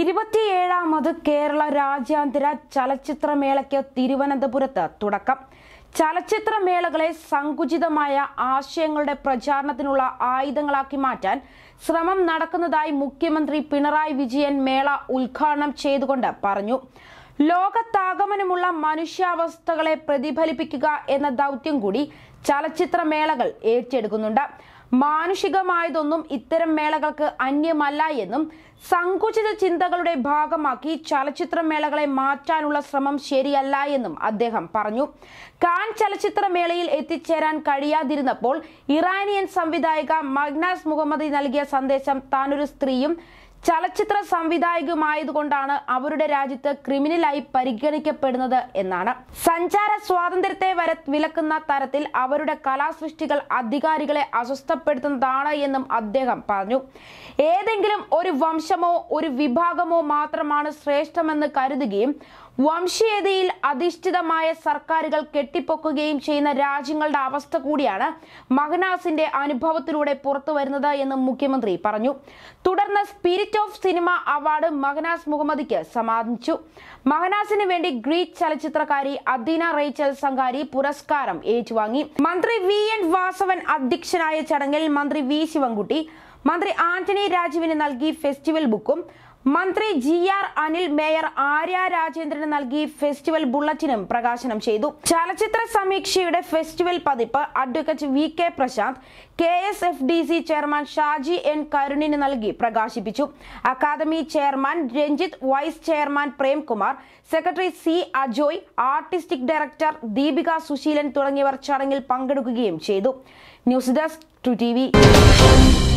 ഇരുപത്തിയേഴാമത് കേരള രാജ്യാന്തര ചലച്ചിത്രമേളയ്ക്ക് തിരുവനന്തപുരത്ത് തുടക്കം ചലച്ചിത്രമേളകളെ സങ്കുചിതമായ ആശയങ്ങളുടെ പ്രചാരണത്തിനുള്ള ആയുധങ്ങളാക്കി മാറ്റാൻ ശ്രമം നടക്കുന്നതായി മുഖ്യമന്ത്രി പിണറായി വിജയൻ മേള ഉദ്ഘാടനം ചെയ്തുകൊണ്ട് പറഞ്ഞു ലോകത്താകമനമുള്ള മനുഷ്യാവസ്ഥകളെ പ്രതിഫലിപ്പിക്കുക എന്ന ദൗത്യം കൂടി ചലച്ചിത്രമേളകൾ ഏറ്റെടുക്കുന്നുണ്ട് മാനുഷികമായതൊന്നും ഇത്തരം മേളകൾക്ക് അന്യമല്ല എന്നും സങ്കുചിത ചിന്തകളുടെ ഭാഗമാക്കി ചലച്ചിത്ര മേളകളെ മാറ്റാനുള്ള ശ്രമം ശരിയല്ല എന്നും അദ്ദേഹം പറഞ്ഞു കാൻ ചലച്ചിത്ര മേളയിൽ എത്തിച്ചേരാൻ കഴിയാതിരുന്നപ്പോൾ ഇറാനിയൻ സംവിധായിക മഗ്നാസ് മുഹമ്മദി നൽകിയ സന്ദേശം താനൊരു സ്ത്രീയും ചലച്ചിത്ര സംവിധായകമായതുകൊണ്ടാണ് അവരുടെ രാജ്യത്ത് ക്രിമിനലായി പരിഗണിക്കപ്പെടുന്നത് എന്നാണ് സഞ്ചാര സ്വാതന്ത്ര്യത്തെ വരെ വിലക്കുന്ന തരത്തിൽ അവരുടെ കലാസൃഷ്ടികൾ അധികാരികളെ അസ്വസ്ഥപ്പെടുത്തുന്നതാണ് എന്നും അദ്ദേഹം പറഞ്ഞു ഏതെങ്കിലും ഒരു വംശമോ ഒരു വിഭാഗമോ മാത്രമാണ് ശ്രേഷ്ഠമെന്ന് കരുതുകയും വംശീയതയിൽ അധിഷ്ഠിതമായ സർക്കാരുകൾ കെട്ടിപ്പൊക്കുകയും ചെയ്യുന്ന രാജ്യങ്ങളുടെ അവസ്ഥ കൂടിയാണ് മഹനാസിന്റെ അനുഭവത്തിലൂടെ പുറത്തു വരുന്നത് എന്ന് മുഖ്യമന്ത്രി പറഞ്ഞു തുടർന്ന് spirit of cinema award Mahnaz മുഹമ്മദിക്ക് സമ്മാനിച്ചു മഹനാസിന് വേണ്ടി ഗ്രീക്ക് ചലച്ചിത്രകാരി അദീന റേച്ചൽ സംഘാരി പുരസ്കാരം ഏറ്റുവാങ്ങി മന്ത്രി വി എൻ വാസവൻ അധ്യക്ഷനായ ചടങ്ങിൽ മന്ത്രി വി ശിവൻകുട്ടി മന്ത്രി ആന്റണി രാജുവിന് നൽകി ഫെസ്റ്റിവൽ ബുക്കും മന്ത്രി G R Anil mayor Arya രാജേന്ദ്രന് നൽകി ഫെസ്റ്റിവൽ ബുള്ളറ്റിനും പ്രകാശനം ചെയ്തു ചലച്ചിത്ര സമീക്ഷയുടെ ഫെസ്റ്റിവൽ പതിപ്പ് advocate V K Prashanth K S F D C chairman Shaji N കരുണിന് നൽകി പ്രകാശിപ്പിച്ചു academy chairman Ranjith vice chairman Premkumar secretary C Ajoy artistic director Deepika Susheelan തുടങ്ങിയവർ ചടങ്ങിൽ പങ്കെടുക്കുകയും ചെയ്തു ന്യൂസ് ഡെസ്ക് ടു ടി